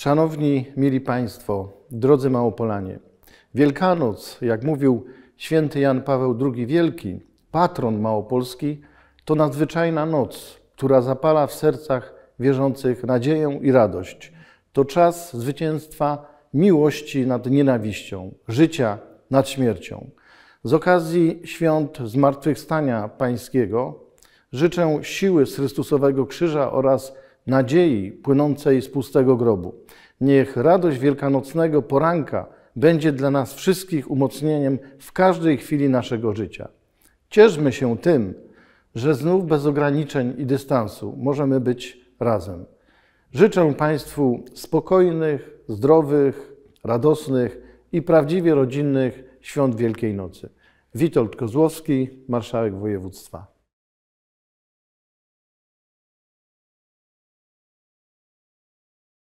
Szanowni mili Państwo, drodzy Małopolanie, Wielkanoc, jak mówił święty Jan Paweł II Wielki, patron Małopolski, to nadzwyczajna noc, która zapala w sercach wierzących nadzieję i radość. To czas zwycięstwa miłości nad nienawiścią, życia nad śmiercią. Z okazji świąt Zmartwychwstania Pańskiego życzę siły z Chrystusowego Krzyża oraz nadziei płynącej z pustego grobu. Niech radość wielkanocnego poranka będzie dla nas wszystkich umocnieniem w każdej chwili naszego życia. Cieszmy się tym, że znów bez ograniczeń i dystansu możemy być razem. Życzę Państwu spokojnych, zdrowych, radosnych i prawdziwie rodzinnych świąt Wielkiej Nocy. Witold Kozłowski, marszałek województwa.